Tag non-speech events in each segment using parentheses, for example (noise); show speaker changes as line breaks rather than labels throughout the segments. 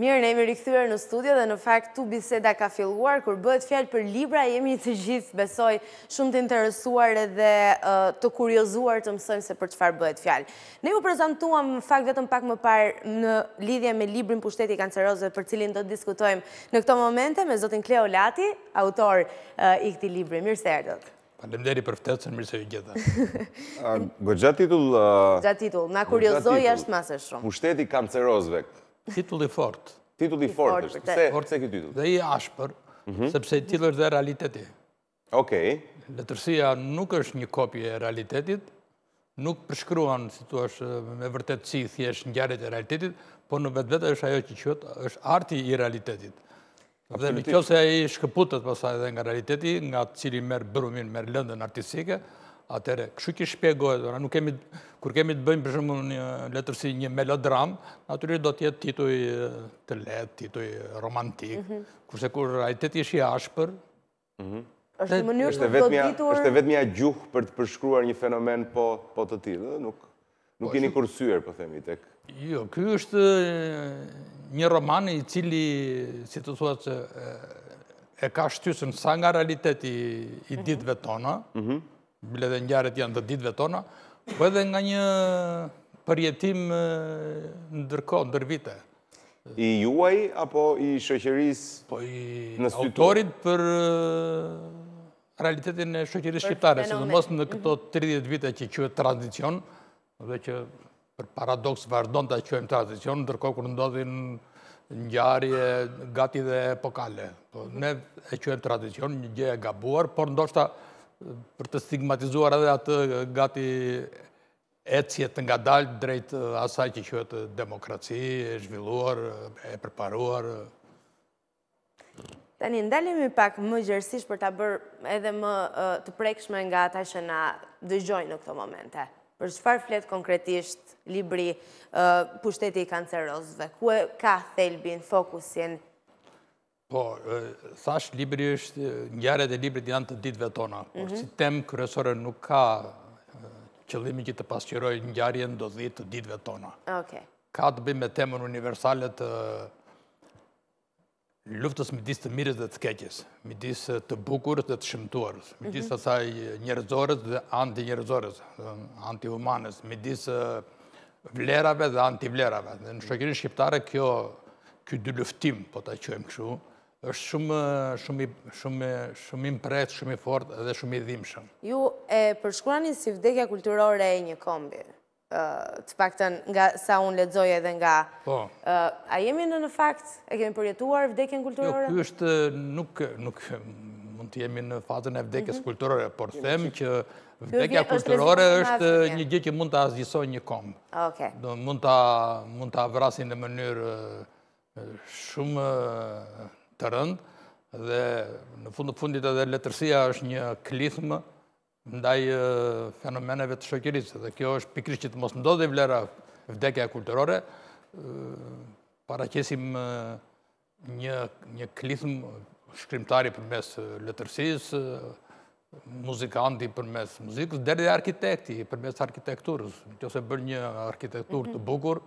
Mirë, ne jemi rikëthyre në studio dhe në fakt tu biseda ka filluar, kur bëhet fjallë për Libra, jemi të gjithë besoj shumë të interesuar edhe të kuriozuar të mësojmë se për qëfar bëhet fjallë. Ne ju prezentuam në fakt vetëm pak më parë në lidhje me Librin Pushteti Kancerozve për cilin do të diskutojmë në këto momente me Zotin Kleo Lati, autor i këti Libri. Mirë se erdët.
Pandem deri për fëtëtë, se në mirëse ju gjitha. Gëgja (laughs) titull... Gëgja
titull, na kuriozoj është masë shumë.
Pushteti kancerozve. Titull i fort. Titulli fort është, këse fort titulli? këtë titull? Dhe i ashpër, mhm. sepse titull është dhe realiteti. Okej. Letërsia nuk është një kopje e realitetit, nuk përshkruan, si tu është me vërtetësi, thjesht në gjarët e realitetit, po në vetë vetë është ajo që qëtë, është arti i realitetit. Dhe në qëse e i shkëputët pasaj nga realiteti, nga cili merë brumin, merë lëndën artistike, atërre, këshu k'i shpegohet, kër kemi të bëjmë për shumë një letër një melodram, natyrisht do tjetë tituj të letë, tituj romantik, mhm. kurse kur rajtet ishi ashpër. Mhm. është e vetë
mja gjuhë për të përshkruar një fenomen po, po të tjidhë, nuk Nuk po, një kursyër, po themi, tek.
Jo, këju është një roman i cili, si të thua që e ka shtysën sa nga realiteti i mhm. ditëve tona, bile dhe njarët janë të ditve tona, po edhe nga një përjetim ndërko, ndër vite.
I juaj, apo i shëqëris në stytu? Po i autorit
për realitetin e shëqëris shqiptare, se në mos në mhm. këto 30 vite që që e tradicion, dhe që për paradoks vardon të që e tradicion, ndërko kërë ndodhin njarje, gati dhe epokale. Po ne e që e tradicion, një gje e gabuar, por ndoshta për të stigmatizuar edhe atë gati ecjet nga dalë drejt asaj që qëhet demokraci, e zhvilluar, e preparuar.
Tani, ndalimi pak më gjërësish për të bërë edhe më të prekshme nga ata që na dëgjojnë në këto momente. Për shfar fletë konkretisht libri pushteti i kancerozë ku e ka thelbin, fokusin,
Po, thash, libri është, njarët e libri janë të ditëve tona, por mhm. si tem kërësore nuk ka qëllimi që të pasqiroj njarën do dhitë të ditëve tona. Ka të bim me temën universalet të luftës midis të mirës dhe të keqës, midis të bukurës dhe të shëmtuarës, mhm. midis të saj njërëzorës dhe anti-njërëzorës, anti-humanës, midis vlerave dhe anti-vlerave. Në shëkirin shqiptare, kjo dy luftim, po ta qëjmë këshu, është shumë shumë shumë shumë impret, shumë i fortë dhe shumë i dhimbshëm.
Ju e përshkruani si vdekja kulturore e një kombi. pak të paktën nga sa unë lexoj edhe nga Po. a jemi në në fakt e kemi përjetuar vdekjen kulturore? Jo, ky
është nuk nuk mund të jemi në fazën e vdekjes mhm. kulturore, por them që vdekja kulturore është një gjë që mund ta azgjisoj një komb. Okej. Do mund ta mund ta në mënyrë shumë të rënd, dhe në fundë fundit edhe letërsia është një klithmë ndaj fenomeneve të shokirisë, dhe kjo është pikrisht që të mos ndodhë vlera vdekja kulturore, para një klithmë shkrimtari për mes letërsisë, muzikanti për mes muzikës, dhe dhe arkitekti për mes arkitekturës, që se bërë një arkitektur të mhm. bukur,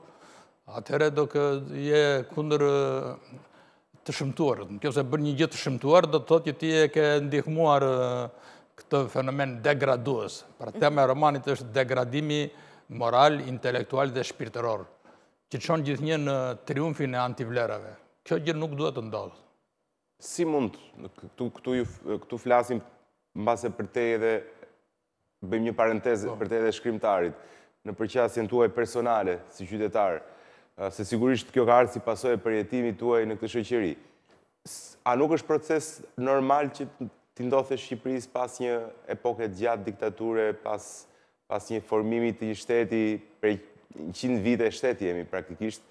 atëherë do këtë je kundër të shëmtuar, Në kjo se bërë një gjithë të shëmtuar, do të thotë që ti e ke ndihmuar këtë fenomen degraduës. Pra tema e romanit është degradimi moral, intelektual dhe shpirtëror, që të shonë gjithë një në triumfin e antivlerave. Kjo gjithë nuk duhet të ndodhë.
Si mund, këtu flasim në base për te edhe, bëjmë një parenteze po. për te edhe shkrimtarit, në përqasjen tuaj personale, si qytetarë, se sigurisht kjo ka ardhë si pasoj e përjetimi tuaj në këtë shëqeri. A nuk është proces normal që të ndodhë e Shqipëris pas një epoket gjatë diktature, pas një formimi të një shteti, prej 100 qindë vite shteti jemi praktikisht,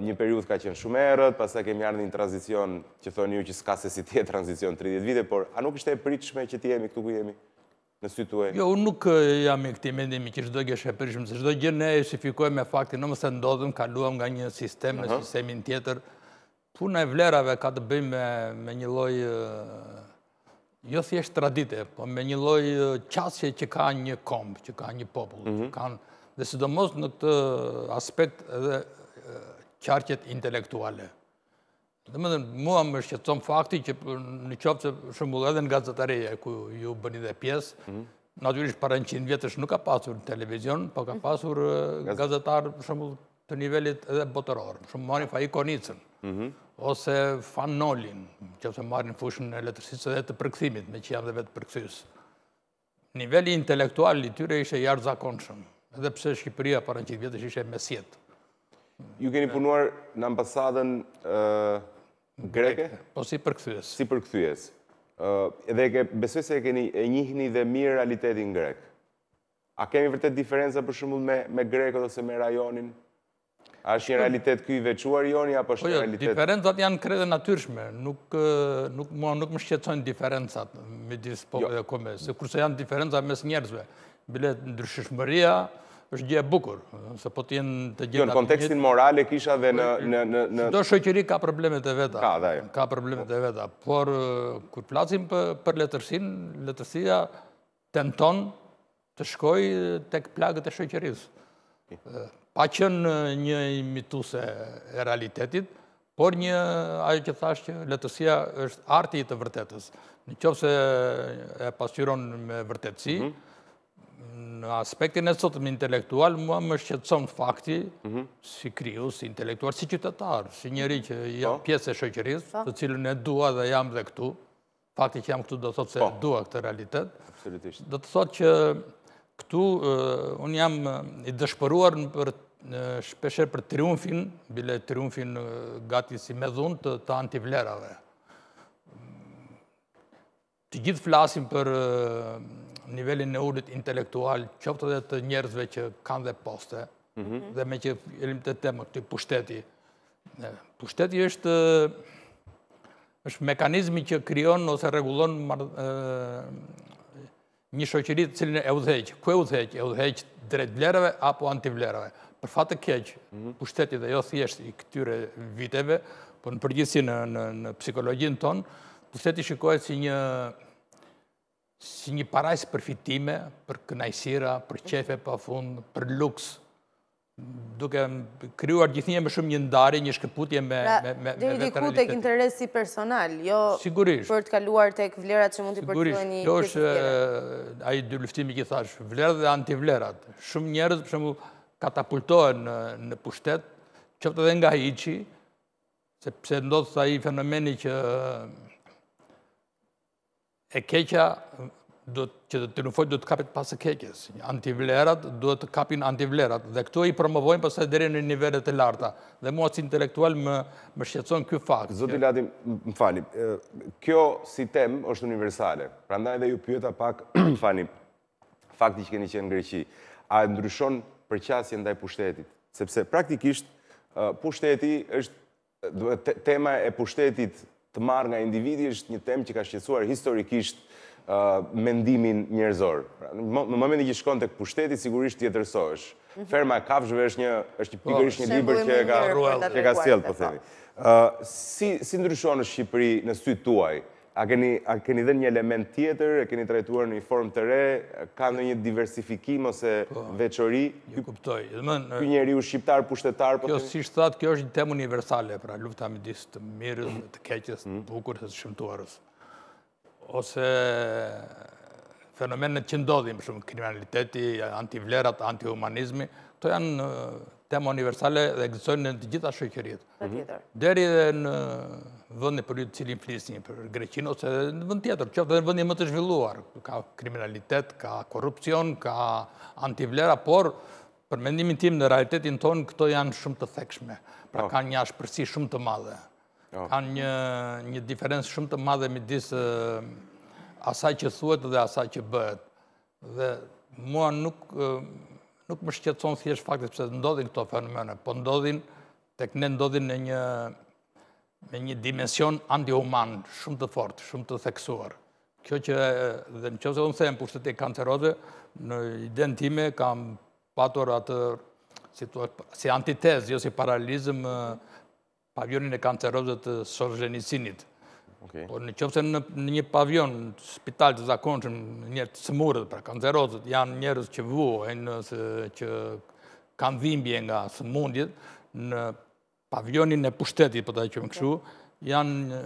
një periud ka qenë shumë erët, e kemi ardhë një transicion që thonë ju që s'ka se si tje transicion 30 vite, por a nuk është e pritëshme që ti jemi këtu ku jemi? në situatë? Jo,
unë nuk jam i këti mendimi që shdoj e shepërishmë, se shdoj gjë ne e shifikojme me faktin, në mëse ndodhëm, kaluam nga një sistem në sistemin tjetër, puna e vlerave ka të bëjmë me një loj, jo thjesht tradite, po me një loj qasje që ka një kombë, që ka një popull, mhm. dhe sidomos në këtë aspekt edhe qarqet intelektuale. Dhe më dhe mua më shqetëson fakti që në qopë se shumull edhe në zëtareja ku ju bëni dhe pjesë, mhm. Natyrisht, para në qinë vjetës nuk ka pasur në televizion, po ka mhm. pasur gazetarë shumë të nivellit edhe botërorë. Shumë marrin fa ikonicën, mhm. ose fan nolin, që ose marrin fushën e letërsisë edhe të përkëthimit, me që jam dhe vetë përkëthysë. Nivelli intelektual i tyre ishe jarë zakonëshëm, edhe pse Shqipëria para në qinë vjetës ishe mesjetë.
Ju keni punuar në ambasadën Greke? Po si përkthyes. Si përkthyes. Dhe besoj se e keni e njihni dhe mirë realitetin grek. A kemi vërtet diferenza për shumë me, me grekët ose me rajonin? A është një po, realitet këj vequar joni, apo është po një jo, realitet... Po jo, diferenzat
janë kredhe natyrshme, nuk, nuk, mua nuk më shqetsojnë diferenzat me disë po jo. Jo, kome, se kurse janë diferenzat mes njerëzve. Bile ndryshishmëria, është gjë e bukur, se po të jenë të gjë... Jo, në kontekstin
moral e kisha dhe në... Në do
shëqëri ka problemet e veta. Ka, dhe Ka problemet e veta. Por, kur placim për letërsin, letërsia tenton të shkoj të këtë plagët e shëqërisë. Pa qënë një imituse e realitetit, por një ajo që thashtë që letërsia është arti i të vërtetës. Në qëpë se e pasqyron me vërtetësi, mhm në aspektin e sotëm intelektual, mua më shqetson fakti mhm. si kriju, si intelektual, si qytetar, si njëri që jam po. pjesë e shëqëris, po. të cilën e dua dhe jam dhe këtu, fakti që jam këtu do të thotë se po. dua këtë realitet, do të thotë që këtu unë jam i dëshpëruar në për shpesher për triumfin, bile triumfin gati si me dhunë të antivlerave. Të gjithë flasim për nivelin e ullit intelektual, qoftë dhe të njerëzve që kanë dhe poste, mhm. dhe me që jelim të temë këtë pushteti. Pushteti është është mekanizmi që kryon ose regulon një shoqëritë cilin e udheqë. Kë e udheqë? E udheqë drejt vlerëve apo antivlerëve. Për fatë të keqë, mhm. pushteti dhe jo thjeshtë i këtyre viteve, për po në përgjithsi në psikologjinë tonë, pushteti shikohet si një si një parajsë për fitime, për kënajsira, për qefe për fund, për luks, duke kryuar gjithinje me shumë një ndari, një shkëputje me veteralitet. Dhe i diku të
interesi personal, jo për të kaluar të këvlerat që mund të përtuaj një këtë tjere. Sigurisht,
jo është aji dy luftimi i thash, vlerat dhe antivlerat. Shumë njerës për shumë katapultohen në pushtet, qëpët edhe nga hiqi, sepse ndodhë të aji fenomeni që e keqja që të të nëfojt duhet të kapit pasë keqes. Antivlerat duhet të kapin antivlerat. Dhe këto i promovojnë pasaj dheri në nivellet e larta. Dhe mua si intelektual më shqetson kjo fakt. Zotë i
Lati, më falim. Kjo si tem është universale. Pra nda edhe ju pyeta pak, më (clears throat) falim, fakti që keni qenë në Greqi. A ndryshon për qasje ndaj pushtetit? Sepse praktikisht, pushteti është tema e pushtetit të marrë nga individi është një temë që ka shqetsuar historikisht uh, mendimin njerëzor. Pra, në momentin që shkon tek pushteti sigurisht tjetërsohesh. Mhm. Ferma e kafshve është një është po, pikërisht një libër që e ka që ka sjell po themi. Ë uh, si si ndryshon në Shqipëri në sy tuaj? A keni, a keni dhe një element tjetër, e keni trajtuar një form të re, ka në një diversifikim ose po, veçori?
Jo kuptoj. Dëmën, kjo njeri
u shqiptar, pushtetar?
Po kjo, të... si shtatë, kjo është një temë universale, pra lufta me disë të mirës, të keqës, të mhm. bukurës, të shqimtuarës. Ose fenomenet që ndodhin, shumë kriminaliteti, antivlerat, antihumanizmi, to janë tema universale dhe egzistojnë në të gjitha shëqërit. Mhm. Deri dhe në vëndin për jutë cilin flisin për Greqin, ose dhe në vënd tjetër, që dhe në vëndin më të zhvilluar, ka kriminalitet, ka korupcion, ka antivlera, por për mendimin tim në realitetin tonë, këto janë shumë të thekshme, pra oh. ka një ashpërsi shumë të madhe, oh. ka një diferencë shumë të madhe me disë asaj që thuet dhe asaj që bëhet. Dhe mua nuk nuk më shqetson thjesht faktet përse të ndodhin këto fenomene, po ndodhin, tek ne ndodhin në një me një dimension antihuman, shumë të fort, shumë të theksuar. Kjo që, dhe në qëse unë them, pushtet e kanceroze, në identime kam patur atë si antitez, jo si paralizm, pavionin e kanceroze të sorgenicinit. Po në qëpëse në një pavion, spital të zakonqën, njërë të sëmurët për kancerozët, janë njërës që vuhojnë që kanë dhimbje nga sëmundjet, në pavionin e pushtetit, po të që më këshu, janë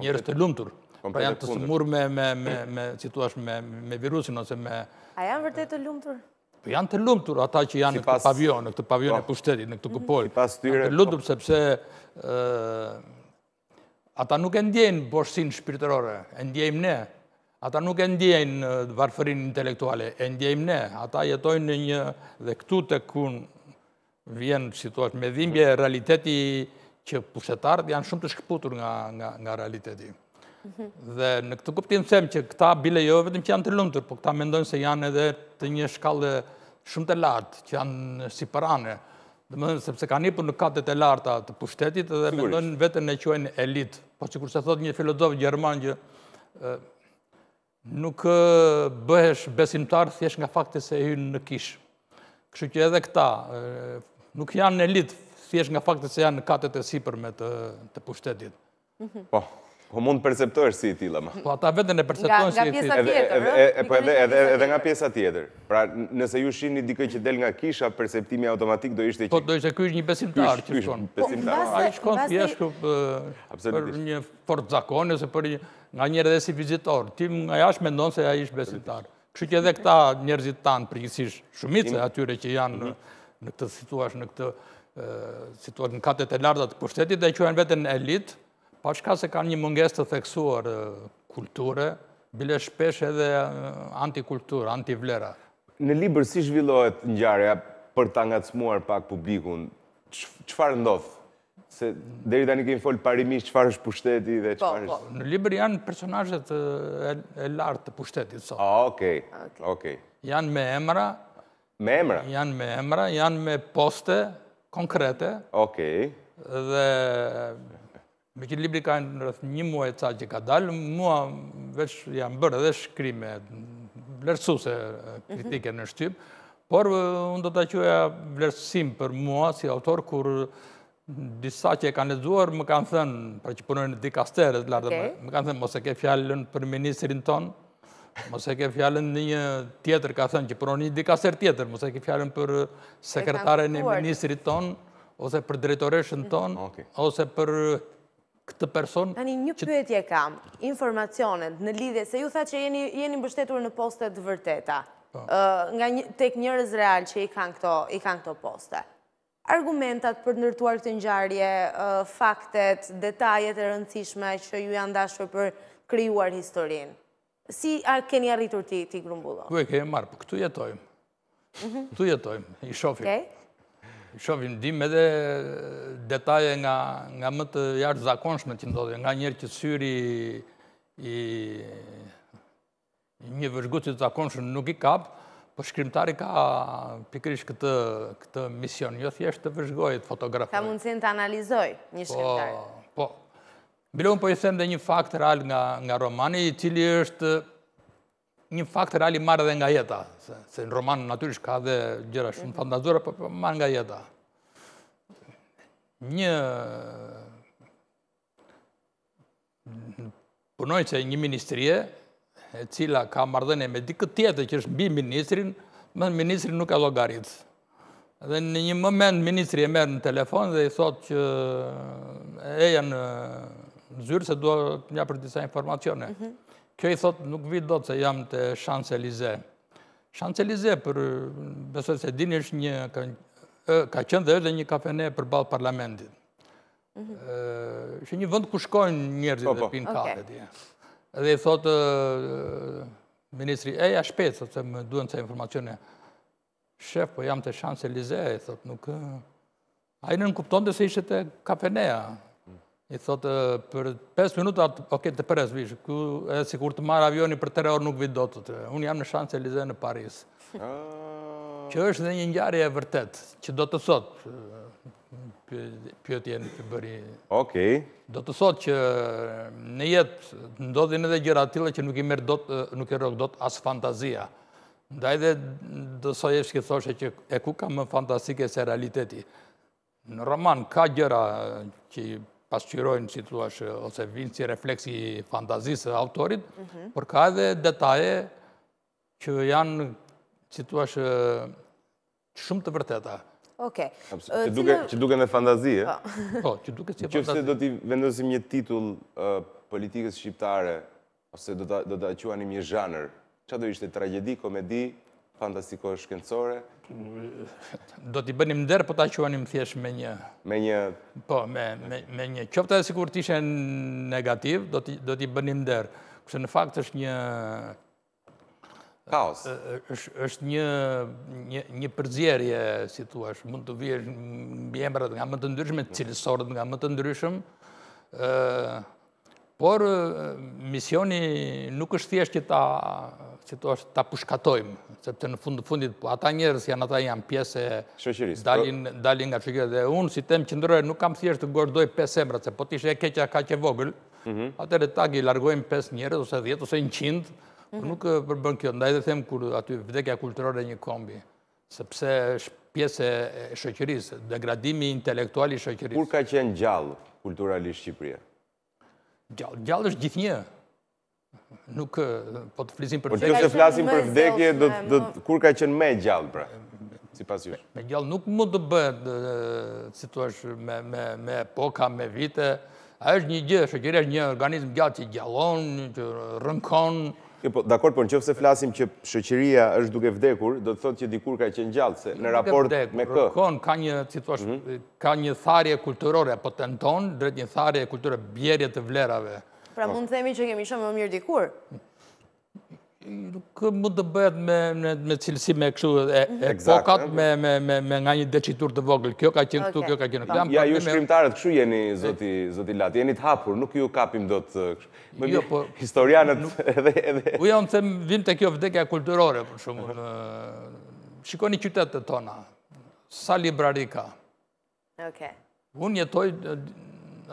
njërës të lumëtur.
Pra janë të sëmur me, si tu ashtë, me virusin ose me...
A janë vërtet të lumëtur?
Po janë të lumëtur ata që janë në këtë pavion, në këtë pavion e po. pushtetit, në këtë këpoj. Si pas të të të të Ata nuk e ndjenë boshësin shpirtërore, e ndjejmë ne. Ata nuk e ndjenë varfërin intelektuale, e ndjejmë ne. Ata jetojnë në një dhe këtu të kun vjen situasht me dhimbje realiteti që pusetarët janë shumë të shkëputur nga realiteti. Dhe në këtë kuptim sem që këta bile jo vetëm që janë të lumëtur, po këta mendojnë se janë edhe të një shkallë shumë të latë, që janë si parane dëmëdhënë sepse ka një për në katët e larta të pushtetit dhe me nënë vetën e qojnë elit. Po që se thot një filozofë gjerman që nuk bëhesh besimtar thjesh nga fakti se hynë në kishë. Kështu që edhe këta nuk janë elit thjesh nga fakti se janë në katët e sipërme me të pushtetit.
po. Po mund të perceptojsh si tilla më.
Po ata veten e perceptojnë si tilla. Edhe
po edhe edhe nga pjesa tjetër. Pra, nëse ju shihni dikë që del nga kisha, perceptimi automatik do ishte po që...
Po do të ishte ky një besimtar që shkon. Po, besimtar. Ai shkon pjesë për një fort zakone ose për nga njëri dhe si vizitor. Ti nga jashtë mendon se ai është besimtar. Kështu që edhe këta njerëzit tan përgjithsisht shumica atyre që janë në këtë mhm. situash në këtë në katet e larta të pushtetit dhe quhen veten elitë, pashka se kanë një munges të theksuar kulture, bile shpesh edhe antikultur, antivlera.
Në liber si zhvillohet njarja për të angacmuar pak publikun, qëfar ndodhë? Se deri tani kemi folë parimisht qëfar është pushteti dhe po, qëfar po. është...
Në liber janë personajet e lartë të pushtetit sot. A, ah,
okej, okej.
Janë me emra. Me emra? Janë me emra, janë me poste konkrete. Okej. Dhe Me këtë libri ka në rrëth një muaj e ca që ka dalë, mua veç jam bërë dhe shkrimet, vlerësuse mhm. kritike në shtyp, por unë do të qëja vlerësim për mua si autor, kur disa që e kanë lezuar, më kanë thënë, pra që punojnë në dikasteret, më kanë thënë, mos e ke fjallën për ministrin tonë, mos e ke fjallën në një tjetër, ka thënë që punojnë një dikaster tjetër, mos e ke fjallën për sekretare në ministrit tonë, ose për drejtoreshën mhm. tonë, ose për këtë person... Tani,
një pyetje kam, informacionet në lidhje, se ju tha që jeni mbështetur në postet vërteta, po. nga tek njërez real që i kanë këto poste. Argumentat për nërtuar këtë njarje, faktet, detajet e rëndësishme që ju janë dashur për kryuar historinë, si a keni arritur ti grumbullo?
Këtu e kemi marë, për po, këtu jetojmë. Mhm. Këtu jetojmë, i shofim. Shovim dim edhe detaje nga më të jartë zakonshme që ndodhe, nga njerë që syri i një vëzhgutit zakonshme nuk i kap, për po shkrimtari ka pikrish këtë mision, një jo thjesht të vëzhgojit, të Ka
mundësin të analizoj një shkrimtari.
Po, po. Bilon për po i them dhe një fakt real nga romani, i cili është një fakt reali marrë dhe nga jeta, se në romanë natyrisht ka dhe gjera shumë fantazore, për po, po, marrë nga jeta. Një punoj që një ministrije, e cila ka mardhënje me di këtë tjetë që është mbi ministrin, më thënë, ministrin nuk e logaritës. Dhe në një moment, ministri e merë në telefon dhe i thot që e janë zyrë se duha një për disa informacione. Mhm. Kjo i thot nuk vi do të se jam të Champs-Élysées. Champs-Élysées për, besoj se dini është një, ka qënë dhe është një kafene për balë parlamentit. Mhm. Shë një vënd ku shkojnë njerëzit dhe po, po. pinë kafe. Dhe i thotë, ministri, eja shpetë, thot se më duen të informacione. Shef, po jam të Champs-Élysées, thot nuk... A i në nënkupton dhe se ishte të kafeneja. I thotë, për 5 minuta, ok, të përres, bish, e si kur të marrë avioni për 3 orë nuk vit do të Unë jam në shansë e lize në Paris. Që ah. është dhe një njarë e vërtet, që do të sot, pjotje në të bëri. Ok. Do të sot që në jetë, ndodhin edhe gjera atila që nuk i merë dot, nuk i rëk do të asë fantazia. Ndaj dhe do sot e thoshe që e ku ka më fantasike se realiteti. Në roman, ka gjera që pasqyrojnë, si të duash, ose vinë si refleksi fantazisë e autorit, mhm. për ka edhe detaje që janë, si të duash, shumë të vërteta.
Oke. Që duke
në fantazie? Po. po, që duke si do t'i vendosim një titull politikës shqiptare, ose do t'a quani një zhanër, që do ishte tragedi, komedi, fantastiko shkencore,
do t'i bënim ndërë, po t'a quenim thjesht me një... Me një... Po, me një... Qofta e si kur t'ishe negativ, do t'i bënim ndërë. Kështë në fakt është një... Kaos. është një përzjerje, si tu është. mund të vijesh mbjemrat nga më të ndryshme, cilësorët nga më të ndryshme, por misioni nuk është thjesht që ta që të është të pushkatojmë, sepse në fundë fundit, po ata njerës janë ata janë pjesë dalin nga shëkjërë, dhe unë si temë qëndërojë, nuk kam thjeshtë të gordoj 5 emrat, se po tishe e keqa ka që vogël, mhm. atër po mhm. e tagi largojmë 5 njerës, ose 10, ose 100, nuk përbën kjo, ndaj dhe themë kur aty vdekja kulturore një kombi, sepse është pjesë e shëkjërisë, degradimi intelektuali shëkjërisë. Kur ka qenë gjallë kulturalisht Shqipëria? Gjallë është gjithë një, nuk po të flisim për po, vdekje. Po të flasim për vdekje,
kur ka qenë me gjallë, pra? Si pas jush?
Me gjallë nuk mund të bëhet, si tu është, me epoka, me vite. A është një gjë, shëgjire është një organizm gjallë që gjallon, që rënkon, jo, po, Dakor,
por në qëfë se flasim që shëqëria është duke vdekur, do të thot që dikur ka qenë gjallë, se në raport me kë? Duke vdekur,
mhm. ka një tharje kulturore, po të në një tharje kulturore, bjerje të vlerave.
Pra po. mund të themi që kemi shumë më mirë dikur?
Nuk mund të bëhet me cilësi me këshu e pokat me nga një decitur të voglë. Kjo ka qenë këtu, kjo ka qenë po. këtu. Ja, po ju
shkrimtarët këshu jeni, zoti Lati, jeni të hapur, nuk ju kapim do të këshu. Më bjë jo, historianët (laughs) edhe...
U ja unë themë, vim të kjo vdekja kulturore, për shumë. Shikoni qytetët të tona, sa librari ka. Unë jetoj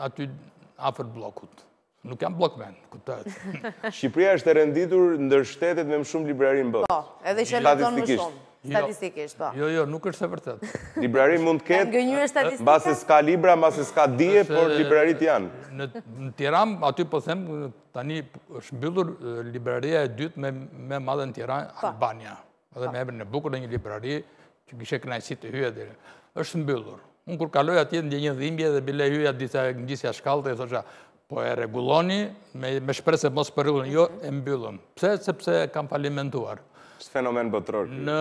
aty afer blokutë. Nuk jam blokmen, këtët. (laughs) Shqipëria është
e renditur ndër shtetet me më shumë librari
në bëtë. Po, edhe që lëton më shumë. Jo. Statistikisht, po. Jo, jo, nuk është e vërtet.
(laughs) Librari mund të ketë, gënyu eh, se s'ka libra, base s'ka die, por librarit eh, janë.
Në Tiram, aty po them, tani është mbyllur eh, libraria e dytë me madhe në Tiram, po. Albania. Edhe po. me ebre në bukur në një librari që kështë kënajësit të hyë edhe. është mbyllur. Unë kur kaloj atje në një dhimbje dhe bile hyja disa njësja shkallë të e thosha, Po e reguloni, me shpresë e mos përrullën, jo e mbyllën. Pse, sepse e kam falimentuar.
Së fenomen botërorë? Në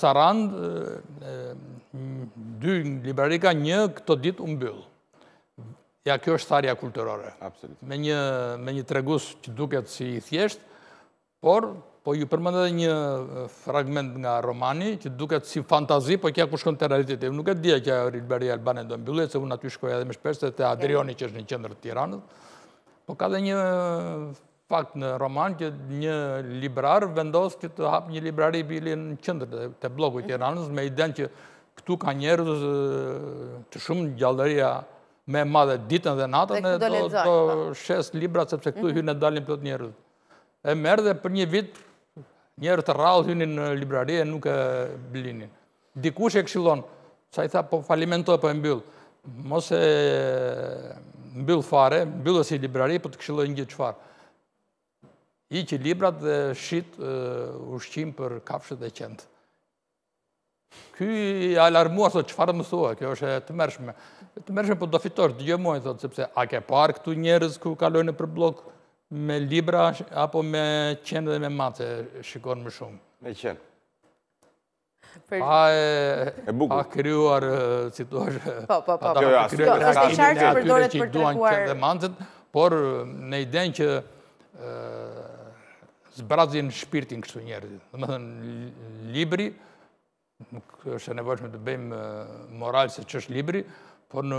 Sarand, dy në Librarika, një këto ditë u mbyllë. Ja, kjo është tharja kulturore. Absolut. Me një tregus që duket si i thjeshtë, por, po ju përmëndë edhe një fragment nga romani, që duket si fantazi, po kja ku shkon të realitetit. Nuk e dhja kja e Albanen do mbyllet, se unë aty shkoja edhe me shpresë, të Adrioni që është në qëndrë të tiranët, Po ka dhe një fakt në roman që një librar vendosë që të hapë një librari bili në qëndër të bloku tiranës me iden që këtu ka njerës të shumë gjallëria me madhe ditën dhe natën e do të po. shes libra sepse këtu mhm. hynë e dalin për të njerës. E merë dhe për një vit njerës të rralë hynë në librari e nuk e blinin. Dikush e këshilon, sa i tha po falimentoj për po e mbyllë, mos e në bëllë fare, në bëllë si librari, për të këshilloj një qëfar. I që librat dhe shqit ushqim për kafshët dhe qendë. Ky alarmua, të qëfar më thua, kjo është të mërshme. Të mërshme, po do fitosh, dhe gjëmoj, thotë, sepse a ke parë këtu njerës ku kalojnë për blokë me libra, apo me qendë dhe me matë, shikon më shumë. Me qendë. Pa e bukur. Pa krijuar situash. Po, po, po. Jo, jo, jo. që përdoret për treguar dhe mancën, por mm, në idenë që ë zbrazin shpirtin këtu njerëzit. Domethënë libri nuk është e nevojshme të bëjmë moral se ç'është libri, por në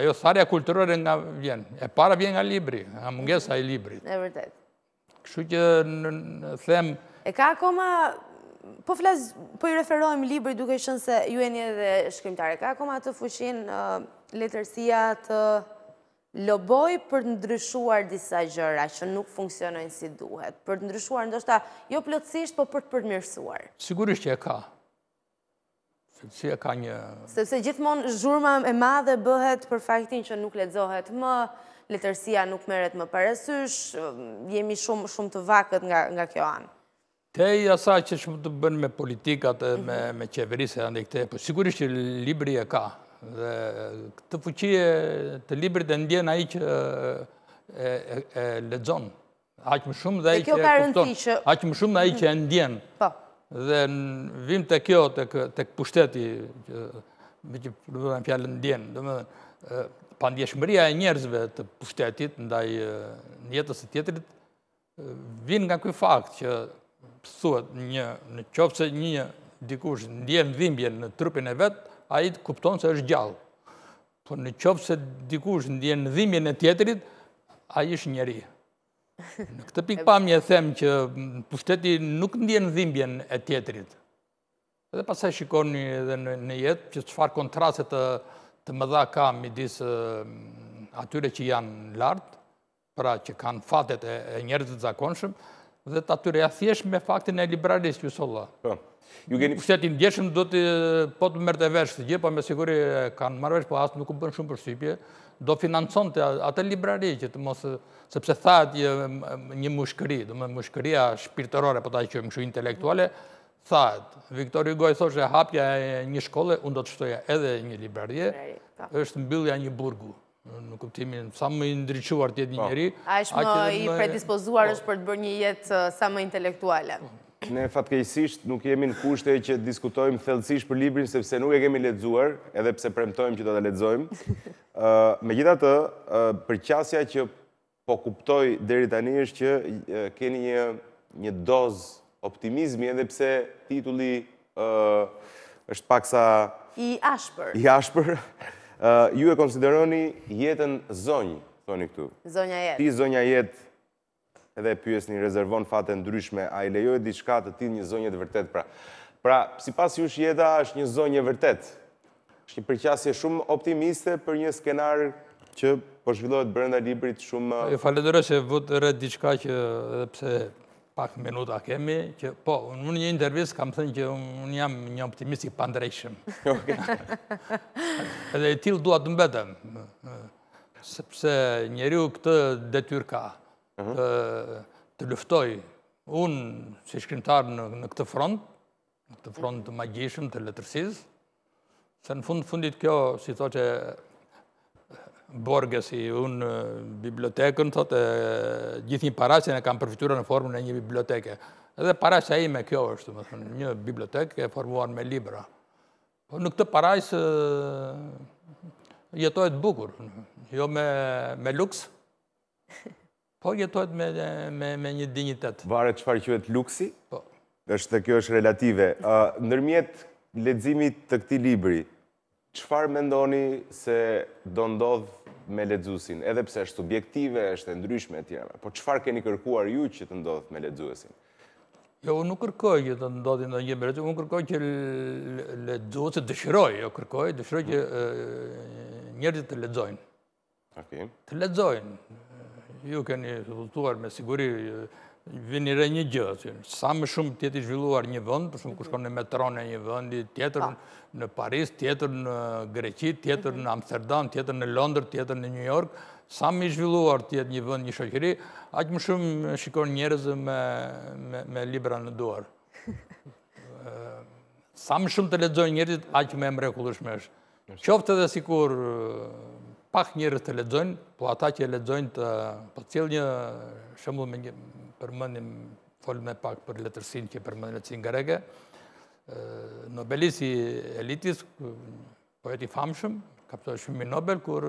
ajo tharja kulturore nga vjen. E para vjen nga libri, nga mungesa e librit. E vërtet. Kështu që në, në, them
E ka akoma Po flasë, po i referojmë libri duke shënë se ju e një dhe shkrimtare. Ka koma të fushin letërsia të loboj për të ndryshuar disa gjëra që nuk funksionojnë si duhet. Për të ndryshuar ndoshta jo plëtsisht, po për të përmirësuar.
Sigurisht që e ka. Sigurisht që e ka një...
Sepse gjithmonë zhurma e madhe bëhet për faktin që nuk letëzohet më, letërsia nuk meret më paresysh, jemi shumë të vakët nga kjo anë.
Te asa që shumë të bënë me politikat e mhm. me qeverisë e andë i këte, po sigurisht që libri e ka. Dhe këtë fuqie të libri të ndjenë aji që e ledzonë. Aqë më shumë dhe aji që e kuftonë. Aqë më shumë dhe aji mhm. që e ndjenë. Po. Dhe në vim të kjo, të këpushteti, me që përdojnë në fjallë ndjenë, dhe me pandjeshmëria e njerëzve të pushtetit, ndaj njetës e tjetërit, vinë nga këj fakt që pësuet një, në qofë se një dikush ndjen dhimbje në trupin e vetë, a i të kupton se është gjallë. Por në qofë se dikush ndjen dhimbje në tjetërit, a i është njeri. Në këtë pikpamje (laughs) e them që pushteti nuk ndjen dhimbje në tjetërit. Edhe pasaj shikoni edhe në jetë që të kontraset të më dha ka midis disë atyre që janë lartë, pra që kanë fatet e njerët të zakonshëm, dhe të atyre athjesh me faktin e liberalist, po. ju sëllë. Pushtetin djeshëm do po të potë mërë të veshë të gjë, po me siguri kanë marrë veshë, po asë nuk më bënë shumë përshypje, do financon të atë librari, që të mosë, sepse thajt një mushkëri, do me mushkëria shpirtërore, po ta që më shu intelektuale, thajt, Viktor Hugo e thoshe, hapja një shkolle, unë do të shtoja edhe një librari, po. është mbyllja një burgu në kuptimin, sa më i ndryquar të jetë një po. njëri. A është më i
predispozuar po. është për të bërë një jetë uh, sa më intelektuale? Po.
Ne fatkejsisht nuk jemi në kushte që diskutojmë thellësisht për librin, sepse nuk e kemi ledzuar, edhe pse premtojmë që do të ledzojmë. (laughs) Uh, Me gjitha të, uh, përqasja që po kuptoj dheri tani është që keni një doz optimizmi, edhe pse titulli është pak sa...
I ashpër. I
ashpër ju e konsideroni jetën zonjë, thoni këtu. Zonja jetë. Ti zonja jetë edhe pyes një rezervon fatë ndryshme, a i lejojt diçka të ti një zonjë të vërtet pra. Pra, si pas jush jeta, është një zonjë e vërtet. është një përqasje shumë optimiste për një skenar që po zhvillohet brenda librit shumë... E falenderoj
që vëtë rrët diçka që edhe pse pak minuta kemi, që po, në një intervjës kam thënë që unë jam një optimist i pandrejshëm. (laughs) (laughs) Edhe i tilë duat në betëm, sepse njeri u këtë detyr ka, mhm. të lëftoj unë si shkrimtar në këtë front, në këtë front të magjishëm, të letërsiz, se në fundit kjo, si to që Borgës i unë bibliotekën, gjithë një parashën e kam përfitura në formën e një biblioteke. Edhe parashë a i me kjo është, më thënë, një bibliotekë e formuar me libra. Po në këtë parashë jetojt bukur, jo me luks, po jetojt me një dignitet. Vare që farë që vetë luksi? Po.
Êshtë të kjo është relative. Nërmjet Ledzimit të këti libri, qëfar mendoni se do ndodhë me ledzusin, edhe pse është subjektive, është e ndryshme e tjera, po qëfar keni kërkuar ju që të ndodhë me ledzusin?
Jo, unë nuk kërkoj që të ndodhë me një unë kërkoj që të dëshiroj, jo kërkoj, dëshiroj që njerëzit të ledzojnë.
Të
ledzojnë. Ju keni sëpëtuar me siguri vinire një gjë, sa më shumë tjetë i zhvilluar një vënd, për shumë kushkon në metron e një vënd, tjetër në Paris, tjetër në Greqit, tjetër mhm. në Amsterdam, tjetër në Londër, tjetër në New York, sa më i zhvilluar tjetë një vënd, një shëqëri, aqë më shumë shikon njerëz me libra në duar. (laughs) Sa më shumë të ledzojnë njerëzit, aqë me mrekullushme është. Qoftë edhe sikur pak njerëz të ledzojnë, po ata që ledzojnë të pëcil po një shëmbull me një përmëndim folë me pak për letërsin që përmëndim letërsin grege, Nobelis i elitis, poeti famshëm, ka përto shumë i Nobel, kur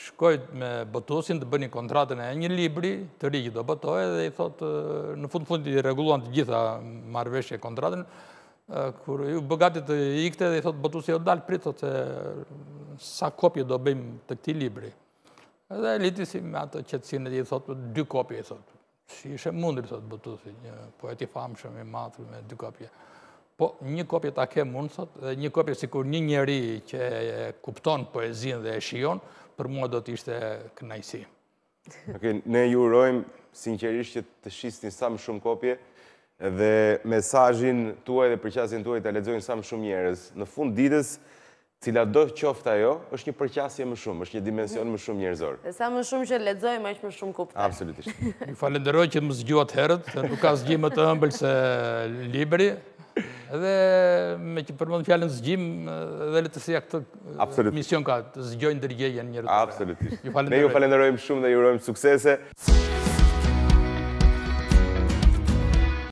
shkojt me botusin të bëni kontratën e një libri, të rikjë do botohet dhe i thotë, në fund fundë i regulluan të gjitha marveshje kontratën, kur ju bëgatit të ikte dhe i thotë botusin e o dalë pritë, thotë se sa kopje do bëjmë të këti libri. Dhe litisi me ato qëtësinë e ti, thot, po dy kopje, thot. Si ishe mundri, thot, po si një poeti famshëm i matur me dy kopje. Po, një kopje ta ke mund, thotë, dhe një kopje si kur një njeri që kupton poezinë dhe e shionë, për mua do t'ishte kënajsi.
Ok, ne ju sinqerisht që të shisni sa më shumë kopje dhe mesajin tuaj dhe përqasin tuaj të aledzojnë sa më shumë njerës. Në fund ditës, cila do qofta ajo, është një përqasje më shumë, është një dimension më shumë njerëzor.
E sa më shumë që ledzojmë, është më shumë kupte.
Absolutisht. Një (laughs) falenderoj që më zgjuat herët, nuk ka zgjimë të ëmbël se libri, dhe me që përmëndë fjallën zgjim, edhe le të si akëtë mision ka, të zgjojnë dërgjejën njërë Absolutisht. Ne ju
falenderojmë shumë dhe ju rojmë suksese.